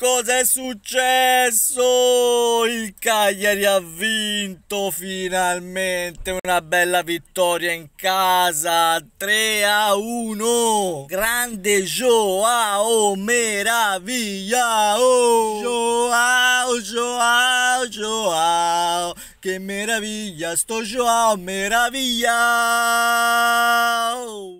cosa è successo? Il Cagliari ha vinto finalmente una bella vittoria in casa 3 a 1. Grande Joao, oh, meraviglia! Oh. Joao, Joao, Joao, che meraviglia! Sto Joao, meraviglia!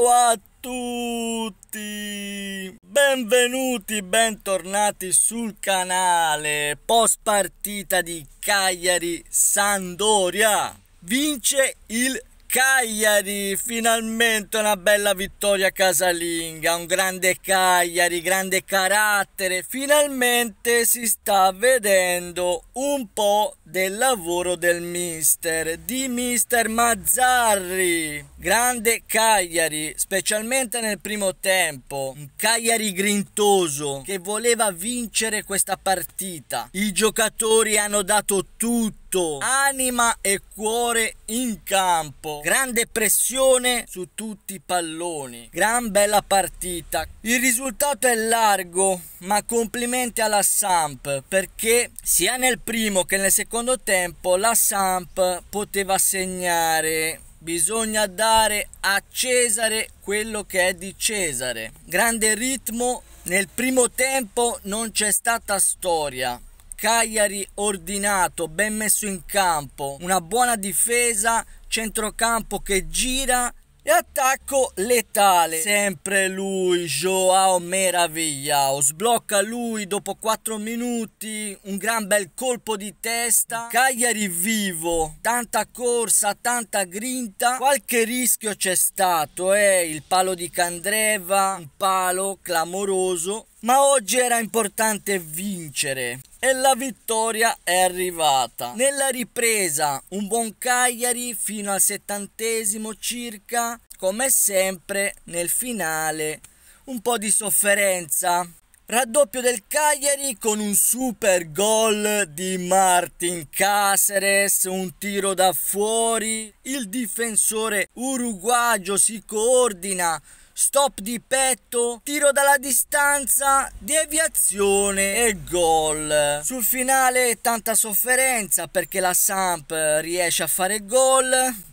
Ciao a tutti! Benvenuti, bentornati sul canale post partita di Cagliari Sandoria. Vince il Cagliari, finalmente una bella vittoria casalinga, un grande Cagliari, grande carattere, finalmente si sta vedendo un po' del lavoro del mister, di mister Mazzarri, grande Cagliari, specialmente nel primo tempo, un Cagliari grintoso che voleva vincere questa partita, i giocatori hanno dato tutto, tutto, anima e cuore in campo. Grande pressione su tutti i palloni. Gran bella partita. Il risultato è largo, ma complimenti alla Samp perché sia nel primo che nel secondo tempo la Samp poteva segnare bisogna dare a Cesare quello che è di Cesare. Grande ritmo, nel primo tempo non c'è stata storia. Cagliari ordinato, ben messo in campo, una buona difesa, centrocampo che gira e attacco letale. Sempre lui, Joao Meravigliao. Sblocca lui dopo 4 minuti, un gran bel colpo di testa. Cagliari vivo, tanta corsa, tanta grinta. Qualche rischio c'è stato, eh? il palo di Candreva, un palo clamoroso. Ma oggi era importante vincere e la vittoria è arrivata. Nella ripresa un buon Cagliari fino al settantesimo circa, come sempre nel finale un po' di sofferenza Raddoppio del Cagliari con un super gol di Martin Caceres, un tiro da fuori. Il difensore uruguagio si coordina, stop di petto, tiro dalla distanza, deviazione e gol. Sul finale tanta sofferenza perché la Samp riesce a fare gol,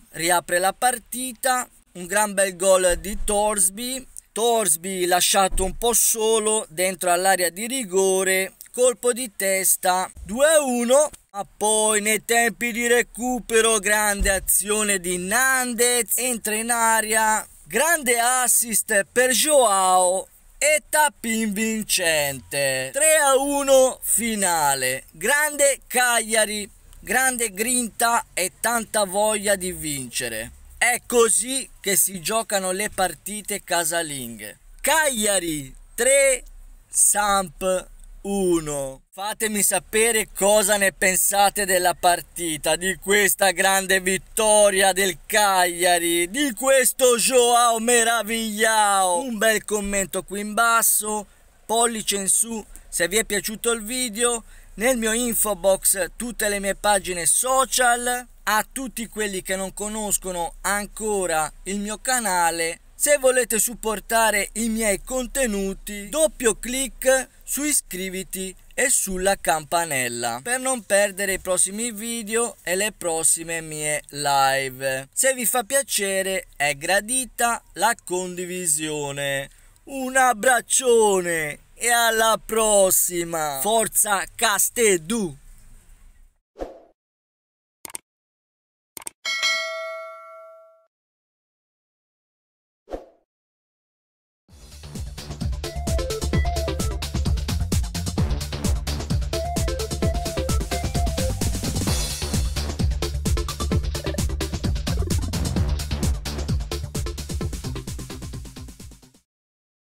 riapre la partita. Un gran bel gol di Torsby Torsby lasciato un po' solo dentro all'area di rigore, colpo di testa 2-1, ma poi nei tempi di recupero grande azione di Nandez, entra in aria, grande assist per Joao e tappin vincente 3-1 finale, grande Cagliari, grande grinta e tanta voglia di vincere. È così che si giocano le partite casalinghe. Cagliari 3, Samp 1. Fatemi sapere cosa ne pensate della partita, di questa grande vittoria del Cagliari, di questo Joao meravigliao. Un bel commento qui in basso, pollice in su se vi è piaciuto il video, nel mio info box tutte le mie pagine social a tutti quelli che non conoscono ancora il mio canale se volete supportare i miei contenuti doppio clic su iscriviti e sulla campanella per non perdere i prossimi video e le prossime mie live se vi fa piacere è gradita la condivisione un abbraccione e alla prossima forza Castedu